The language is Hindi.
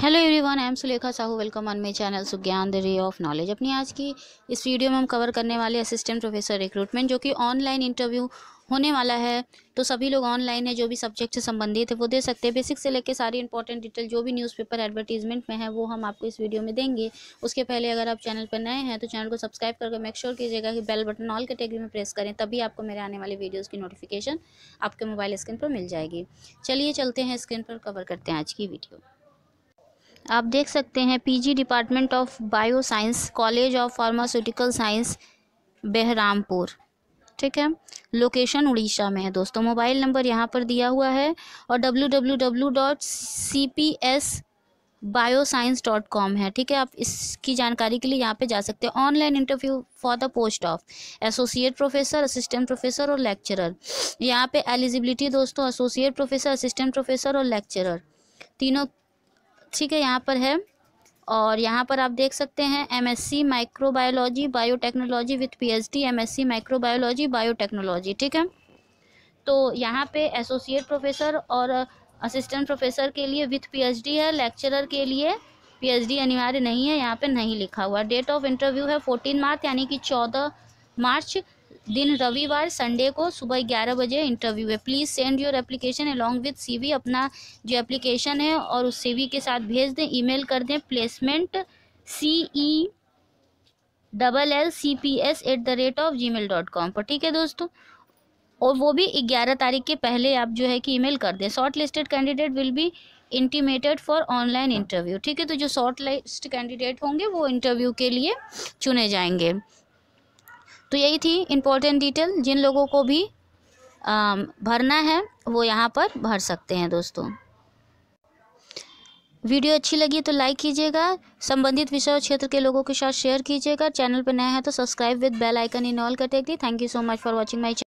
hello everyone I am Sulekha Sahu welcome on my channel Sugyan the ray of knowledge अपनी आज की इस वीडियो में हम कवर करने वाले असिस्टेंट प्रोफेसर रिक्रूटमेंट जो कि ऑनलाइन इंटरव्यू होने वाला है तो सभी लोग ऑनलाइन है जो भी सब्जेक्ट से संबंधित है वो दे सकते हैं बेसिक से लेकर सारी इंपॉर्टेंट डिटेल जो भी न्यूज़पेपर एडवर्टीजमेंट में है वो हम आपको इस वीडियो में देंगे उसके पहले अगर आप चैनल पर नए हैं तो चैनल को सब्सक्राइब करके मेक श्योर कीजिएगा कि बेल बटन ऑल कैटेगरी में प्रेस करें तभी आपको मेरे आने वाले वीडियोज़ की नोटिफिकेशन आपके मोबाइल स्क्रीन पर मिल जाएगी चलिए चलते हैं स्क्रीन पर कवर करते हैं आज की वीडियो आप देख सकते हैं PG department of bioscience college of pharmaceutical science Berhampur ठीक है लोकेशन उड़ीसा में है दोस्तों मोबाइल नंबर यहाँ पर दिया हुआ है और W W W dot C P S dot com है ठीक है आप इसकी जानकारी के लिए यहाँ पे जा सकते हैं online interview for the post of associate professor assistant professor और लेक्चरर यहाँ पे एलिजिबिलिटी दोस्तों एसोसिएट प्रोफेसर असिस्टेंट प्रोफेसर और लेक्चरर तीनों ठीक है यहाँ पर है और यहाँ पर आप देख सकते हैं MSc microbiology biotechnology with P H D M microbiology microbiology biotechnology ठीक है तो यहाँ पे एसोसिएट प्रोफेसर और असिस्टेंट प्रोफेसर के लिए विथ पीएचडी है लेक्चरर के लिए पीएचडी अनिवार्य नहीं है यहाँ पे नहीं लिखा हुआ डेट ऑफ इंटरव्यू है फोर्टीन मार्च यानी कि चौदह मार्च दिन रविवार संडे को सुबह ग्यारह बजे इंटरव्यू है please send your application along with CV अपना जो एप्लीकेशन है और उस सीवी के साथ भेज दें ईमेल कर दें placement C E double L C P S at the rate of Gmail dot com पर ठीक है दोस्तों और वो भी ग्यारह तारीख के पहले आप जो है कि ईमेल कर दें shortlisted candidate will be intimated for online interview ठीक है तो जो शॉर्ट लिस्ट कैंडिडेट होंगे वो इंटरव्यू के लिए चुने जाएंगे तो यही थी इम्पोर्टेंट डिटेल जिन लोगों को भी आ, भरना है वो यहाँ पर भर सकते हैं दोस्तों वीडियो अच्छी लगी तो लाइक कीजिएगा संबंधित विषय और क्षेत्र के लोगों के साथ शेयर कीजिएगा चैनल पर नया है तो subscribe with bell icon in all कर देगी thank you so much for watching my